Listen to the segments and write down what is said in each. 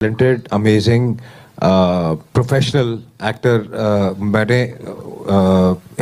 talented, amazing professional actor मैंने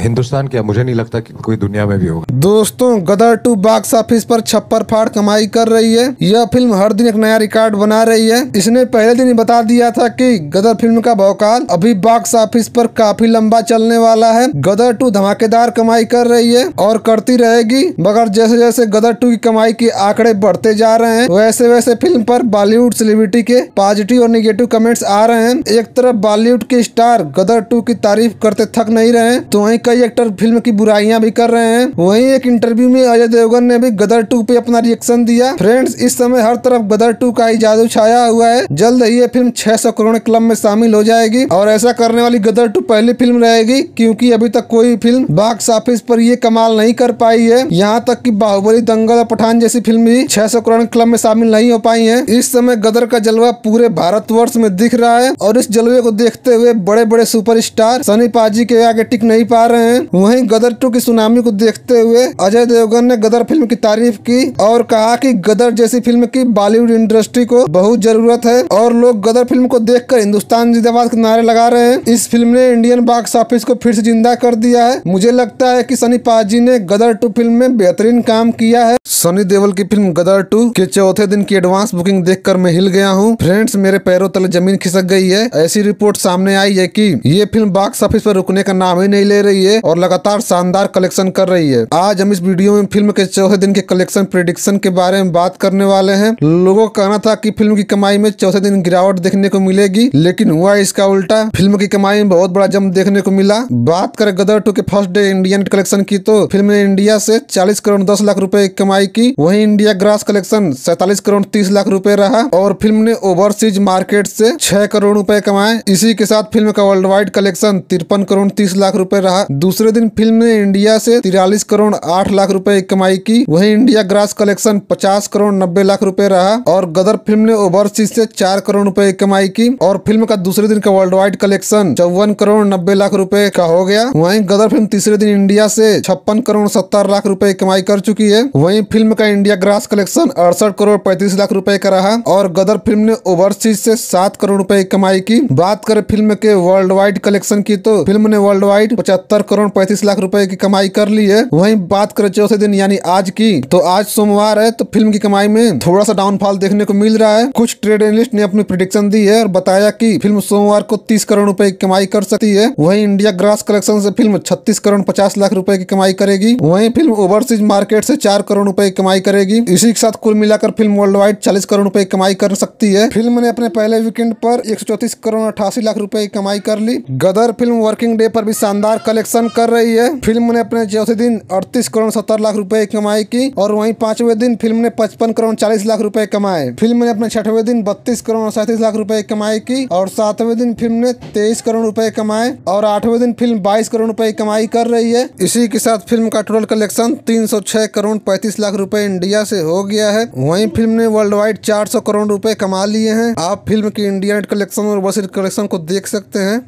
हिंदुस्तान के मुझे नहीं लगता कि कोई दुनिया में भी होगा दोस्तों गदर टू बॉक्स ऑफिस पर छप्पर फाड़ कमाई कर रही है यह फिल्म हर दिन एक नया रिकॉर्ड बना रही है इसने पहले दिन ही बता दिया था कि गदर फिल्म का भौकाल अभी बॉक्स ऑफिस पर काफी लंबा चलने वाला है गदर टू धमाकेदार कमाई कर रही है और करती रहेगी मगर जैसे जैसे गदर टू की कमाई के आंकड़े बढ़ते जा रहे हैं वैसे वैसे फिल्म पर बॉलीवुड सेलिब्रिटी के पॉजिटिव और निगेटिव कमेंट्स आ रहे हैं हैं एक तरफ बॉलीवुड के स्टार गदर टू की तारीफ करते थक नहीं रहे तो वहीं कई एक्टर फिल्म की बुराइयां भी कर रहे हैं वहीं एक इंटरव्यू में अजय देवगन ने भी गदर टू पे अपना रिएक्शन दिया फ्रेंड्स इस समय हर तरफ गदर टू का ही जादू छाया हुआ है जल्द ही ये फिल्म सौ करोड़ क्लब में शामिल हो जाएगी और ऐसा करने वाली गदर टू पहली फिल्म रहेगी क्यूँकी अभी तक कोई फिल्म बॉक्स ऑफिस पर ये कमाल नहीं कर पाई है यहाँ तक की बाहुबली दंगल और पठान जैसी फिल्म भी सौ करोड़ क्लब में शामिल नहीं हो पाई है इस समय गदर का जलवा पूरे भारतवर्ष में दिख रहा है और इस जलवे को देखते हुए बड़े बड़े सुपरस्टार सनी पाजी के आगे टिक नहीं पा रहे हैं वहीं गदर टू की सुनामी को देखते हुए अजय देवगन ने गदर फिल्म की तारीफ की और कहा कि गदर जैसी फिल्म की बॉलीवुड इंडस्ट्री को बहुत जरूरत है और लोग गदर फिल्म को कर हिंदुस्तान जिंदाबाद के नारे लगा रहे हैं इस फिल्म ने इंडियन बॉक्स ऑफिस को फिर से जिंदा कर दिया है मुझे लगता है की सनी पाजी ने गदर टू फिल्म में बेहतरीन काम किया है सनी देवल की फिल्म गदर टू के चौथे दिन की एडवांस बुकिंग देखकर मैं हिल गया हूँ फ्रेंड्स मेरे पैरों तले जमीन खिसक गई रही है ऐसी रिपोर्ट सामने आई है कि ये फिल्म बॉक्स ऑफिस पर रुकने का नाम ही नहीं ले रही है और लगातार शानदार कलेक्शन कर रही है आज हम इस वीडियो में फिल्म के चौथे दिन के कलेक्शन प्रिडिक्शन के बारे में बात करने वाले हैं लोगों का कहना था कि फिल्म की कमाई में चौथे दिन गिरावट देखने को मिलेगी लेकिन हुआ इसका उल्टा फिल्म की कमाई में बहुत बड़ा जम देखने को मिला बात करें गदर टू के फर्स्ट डे इंडियन कलेक्शन की तो फिल्म ने इंडिया से 40 करोड़ 10 लाख रुपए की कमाई की वहीं इंडिया ग्रास कलेक्शन सैतालीस करोड़ 30 लाख रुपए रहा और फिल्म ने ओवरसीज मार्केट से 6 करोड़ करोड़ रुपए कमाए इसी के साथ फिल्म का वर्ल्ड वाइड कलेक्शन तिरपन करोड़ तीस लाख रुपए रहा दूसरे दिन फिल्म ने इंडिया से तिरालीस करोड़ आठ लाख रुपए कमाई की वही इंडिया ग्रास कलेक्शन पचास करोड़ नब्बे लाख रुपए रहा और गदर फिल्म ने ओवरसीज से चार करोड़ रुपए कमाई की और फिल्म का दूसरे दिन का वर्ल्ड वाइड कलेक्शन चौवन करोड़ नब्बे लाख रुपए का हो गया वही गदर फिल्म तीसरे दिन इंडिया से छप्पन करोड़ सत्तर लाख रुपए कमाई कर चुकी है वही फिल्म का इंडिया ग्रास कलेक्शन अड़सठ करोड़ पैंतीस लाख रुपए का रहा और गदर फिल्म ने ओवरसीज से सात करोड़ रुपए कमाई की बात करें फिल्म के वर्ल्ड वाइड कलेक्शन की तो फिल्म ने वर्ल्ड वाइड पचहत्तर करोड़ पैंतीस लाख रूपए की कमाई कर ली है वहीं बात करें चौथे दिन यानी आज की तो आज सोमवार है तो फिल्म की कमाई में थोड़ा सा डाउनफॉल देखने को मिल रहा है कुछ ट्रेड एनलिस्ट ने अपनी प्रिडिक्शन दी है और बताया की फिल्म सोमवार को तीस करोड़ रूपए की कमाई कर सकती है वही इंडिया ग्रास कलेक्शन ऐसी फिल्म छत्तीस करोड़ पचास लाख रूपए की कमाई करेगी वही फिल्म ओवरसीज मार्केट ऐसी चार करोड़ रूपए की कमाई करेगी इसी के साथ कुल मिलाकर फिल्म वर्ल्ड वाइड चालीस करोड़ रूपए की कमाई कर सकती है फिल्म ने अपने पहले वीकेंड पर एक चौतीस करोड़ अठासी लाख रुपए की कमाई कर ली गदर फिल्म वर्किंग डे पर भी शानदार कलेक्शन कर रही है फिल्म ने अपने चौथे दिन अड़तीस करोड़ सत्तर लाख रुपए की कमाई की और वहीं पांचवे दिन फिल्म ने पचपन करोड़ चालीस लाख रुपए कमाए फिल्म ने अपने छठवे दिन बत्तीस करोड़ सैंतीस लाख रुपए की कमाई की और सातवें दिन फिल्म ने तेईस करोड़ रुपए कमाए और आठवें दिन फिल्म बाईस करोड़ रुपए की कमाई कर रही है इसी के साथ फिल्म का टोटल कलेक्शन तीन सौ छह करोड़ पैंतीस लाख रूपए इंडिया से हो गया है वही फिल्म ने वर्ल्ड वाइड चार सौ करोड़ रूपए कमा लिए हैं आप फिल्म की इंडिया नेट कलेक्शन कलेक्शन और बस कलेक्शन को देख सकते हैं